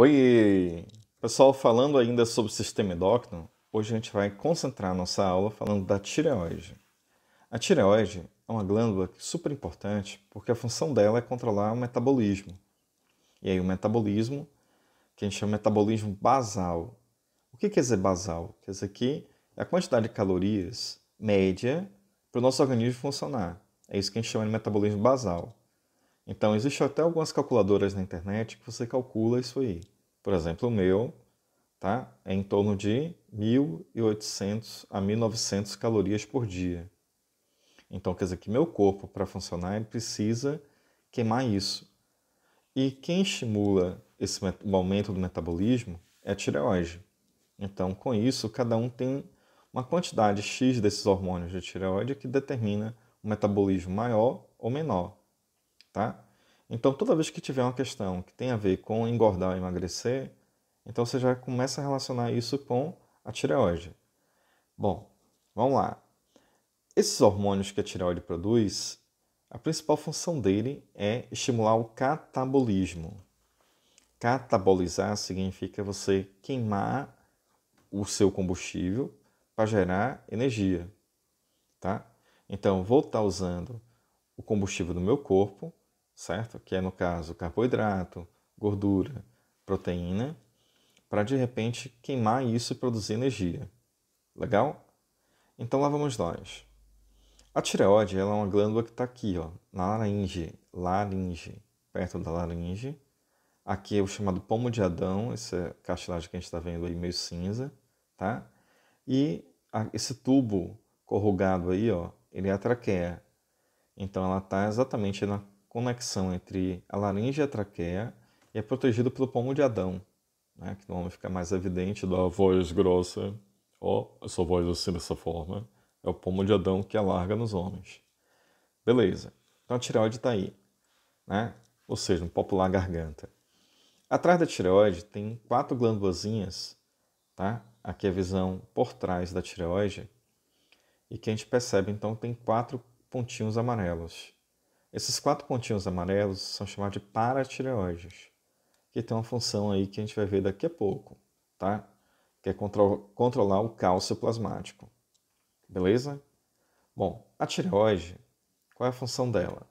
Oi! Pessoal, falando ainda sobre o sistema endócrino, hoje a gente vai concentrar nossa aula falando da tireoide. A tireoide é uma glândula super importante porque a função dela é controlar o metabolismo. E aí, o metabolismo, que a gente chama de metabolismo basal. O que quer dizer basal? Quer dizer que é a quantidade de calorias média para o nosso organismo funcionar. É isso que a gente chama de metabolismo basal. Então, existem até algumas calculadoras na internet que você calcula isso aí. Por exemplo, o meu tá? é em torno de 1.800 a 1.900 calorias por dia. Então, quer dizer que meu corpo, para funcionar, ele precisa queimar isso. E quem estimula esse o aumento do metabolismo é a tireoide. Então, com isso, cada um tem uma quantidade X desses hormônios de tireoide que determina um metabolismo maior ou menor, tá? Então, toda vez que tiver uma questão que tem a ver com engordar ou emagrecer, então você já começa a relacionar isso com a tireoide. Bom, vamos lá. Esses hormônios que a tireoide produz, a principal função dele é estimular o catabolismo. Catabolizar significa você queimar o seu combustível para gerar energia, tá? Então, vou estar usando o combustível do meu corpo certo? Que é no caso carboidrato, gordura, proteína, para de repente queimar isso e produzir energia. Legal? Então lá vamos nós. A tireoide ela é uma glândula que está aqui, ó, na laringe, laringe, perto da laringe. Aqui é o chamado pomo de Adão, essa cartilagem que a gente está vendo aí meio cinza, tá? E a, esse tubo corrugado aí, ó, ele é a traqueia. Então ela está exatamente na conexão entre a laringe e a traqueia e é protegido pelo pomo de Adão, né? que homem fica mais evidente da voz grossa, ó, oh, sua voz assim dessa forma, é o pomo de Adão que alarga nos homens. Beleza, então a tireoide está aí, né? ou seja, um popular garganta. Atrás da tireoide tem quatro glândulas, tá? aqui é a visão por trás da tireoide, e que a gente percebe então tem quatro pontinhos amarelos. Esses quatro pontinhos amarelos são chamados de paratireoides, que tem uma função aí que a gente vai ver daqui a pouco, tá? Que é contro controlar o cálcio plasmático. Beleza? Bom, a tireoide, qual é a função dela?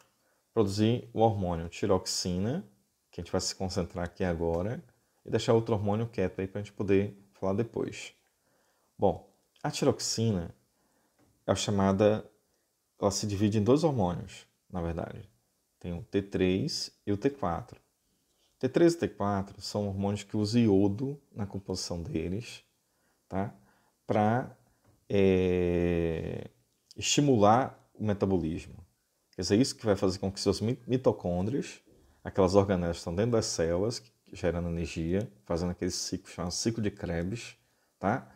Produzir o hormônio tiroxina, que a gente vai se concentrar aqui agora, e deixar outro hormônio quieto aí para a gente poder falar depois. Bom, a tiroxina é chamada, ela se divide em dois hormônios, na verdade. Tem o T3 e o T4. T3 e T4 são hormônios que usam iodo na composição deles, tá? Para é, estimular o metabolismo. Quer dizer, isso que vai fazer com que seus mitocôndrios, aquelas organelas que estão dentro das células, gerando energia, fazendo aquele ciclo chamado ciclo de Krebs, tá?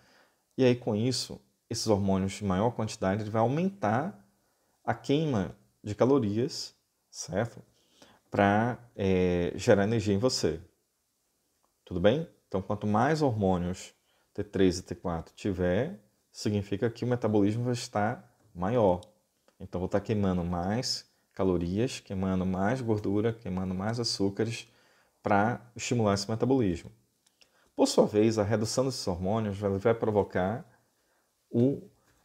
E aí com isso, esses hormônios de maior quantidade, ele vai aumentar a queima de calorias, certo? Para é, gerar energia em você. Tudo bem? Então, quanto mais hormônios T3 e T4 tiver, significa que o metabolismo vai estar maior. Então, vou estar tá queimando mais calorias, queimando mais gordura, queimando mais açúcares para estimular esse metabolismo. Por sua vez, a redução desses hormônios vai provocar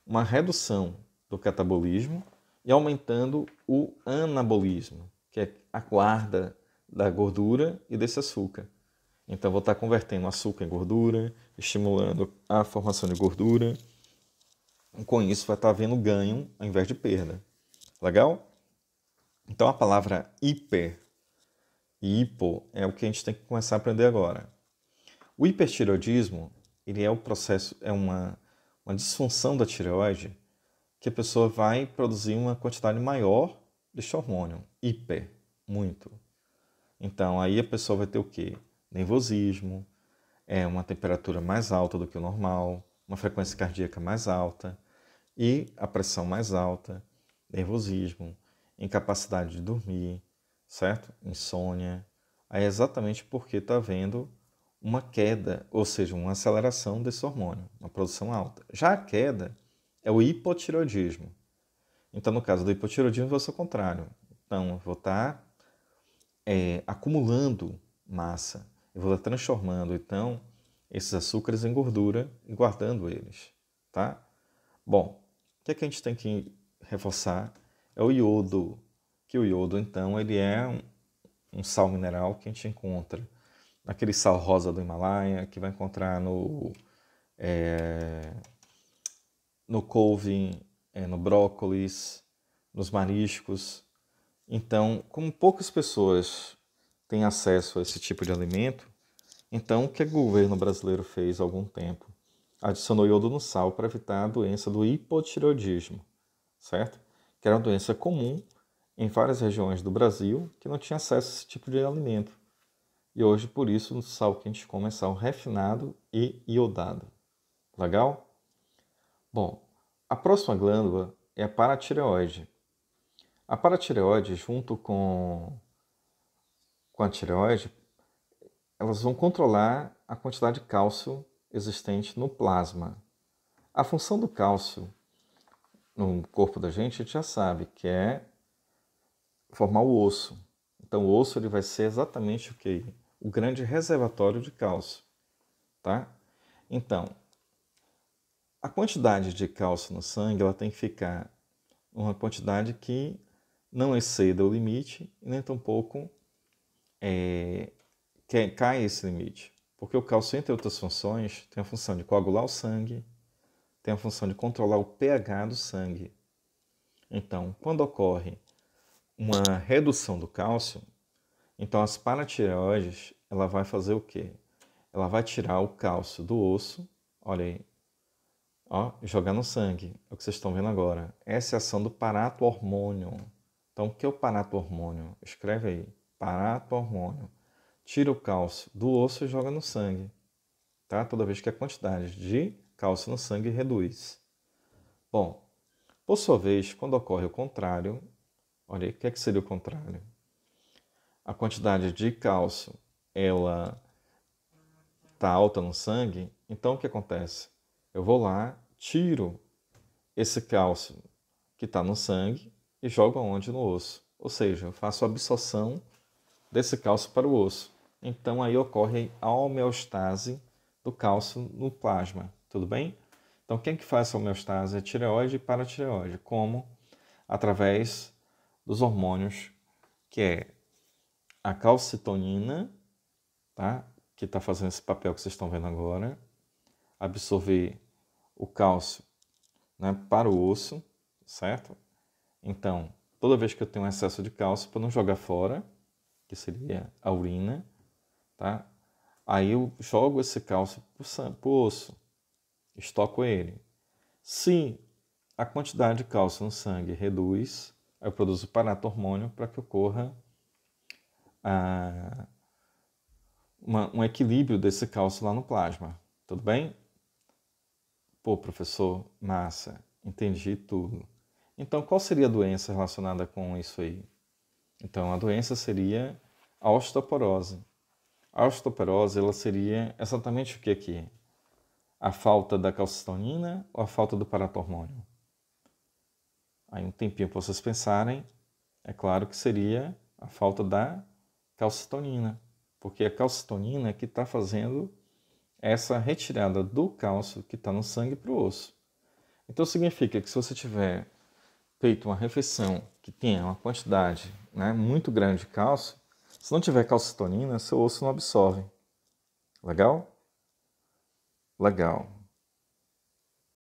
uma redução do catabolismo e aumentando o anabolismo, que é a guarda da gordura e desse açúcar. Então, vou estar convertendo açúcar em gordura, estimulando a formação de gordura. E com isso, vai estar havendo ganho ao invés de perda. Legal? Então, a palavra hiper e hipo é o que a gente tem que começar a aprender agora. O hipertireoidismo ele é o processo, é uma, uma disfunção da tireoide que a pessoa vai produzir uma quantidade maior deste hormônio, hiper, muito. Então, aí a pessoa vai ter o quê? Nervosismo, é uma temperatura mais alta do que o normal, uma frequência cardíaca mais alta e a pressão mais alta, nervosismo, incapacidade de dormir, certo? Insônia. Aí é exatamente porque está havendo uma queda, ou seja, uma aceleração desse hormônio, uma produção alta. Já a queda é o hipotiroidismo. Então, no caso do hipotiroidismo, vai ser o contrário. Então, eu vou estar tá, é, acumulando massa, eu vou estar tá transformando, então, esses açúcares em gordura e guardando eles, tá? Bom, o que, é que a gente tem que reforçar é o iodo, que o iodo, então, ele é um, um sal mineral que a gente encontra naquele sal rosa do Himalaia, que vai encontrar no... É, no couve, é, no brócolis, nos mariscos. Então, como poucas pessoas têm acesso a esse tipo de alimento, então o que o governo brasileiro fez há algum tempo? Adicionou iodo no sal para evitar a doença do hipotireoidismo, certo? Que era uma doença comum em várias regiões do Brasil que não tinha acesso a esse tipo de alimento. E hoje, por isso, o sal que a gente come é sal refinado e iodado. Legal? Bom, a próxima glândula é a paratireoide. A paratireoide, junto com, com a tireoide, elas vão controlar a quantidade de cálcio existente no plasma. A função do cálcio no corpo da gente, a gente já sabe que é formar o osso. Então, o osso ele vai ser exatamente o que? O grande reservatório de cálcio. Tá? Então, a quantidade de cálcio no sangue ela tem que ficar uma quantidade que não exceda o limite, nem tampouco é, cai esse limite. Porque o cálcio, entre outras funções, tem a função de coagular o sangue, tem a função de controlar o pH do sangue. Então, quando ocorre uma redução do cálcio, então as paratireoides, ela vai fazer o quê? Ela vai tirar o cálcio do osso, olha aí, Ó, jogar no sangue, é o que vocês estão vendo agora. Essa é a ação do parato hormônio. Então, o que é o parato hormônio? Escreve aí, parato hormônio. Tira o cálcio do osso e joga no sangue, tá? Toda vez que a quantidade de cálcio no sangue reduz. Bom, por sua vez, quando ocorre o contrário, olha aí, o que, é que seria o contrário? A quantidade de cálcio, ela está alta no sangue, então o que acontece? Eu vou lá, tiro esse cálcio que está no sangue e jogo aonde? No osso. Ou seja, eu faço a absorção desse cálcio para o osso. Então aí ocorre a homeostase do cálcio no plasma, tudo bem? Então quem que faz a homeostase? É tireoide e paratireoide. Como? Através dos hormônios que é a calcitonina, tá? que está fazendo esse papel que vocês estão vendo agora, absorver o cálcio né, para o osso, certo? Então, toda vez que eu tenho um excesso de cálcio, para não jogar fora, que seria a urina, tá? Aí eu jogo esse cálcio para o osso, estoco ele. Se a quantidade de cálcio no sangue reduz, eu produzo paratormônio para que ocorra a, ah, uma, um equilíbrio desse cálcio lá no plasma. Tudo bem? Pô, professor, massa, entendi tudo. Então, qual seria a doença relacionada com isso aí? Então, a doença seria a osteoporose. A osteoporose ela seria exatamente o que aqui? A falta da calcitonina ou a falta do paratormônio? Aí um tempinho para vocês pensarem, é claro que seria a falta da calcitonina, porque é a calcitonina é que está fazendo essa retirada do cálcio que está no sangue para o osso. Então significa que se você tiver feito uma refeição que tenha uma quantidade né, muito grande de cálcio, se não tiver calcitonina, seu osso não absorve. Legal? Legal.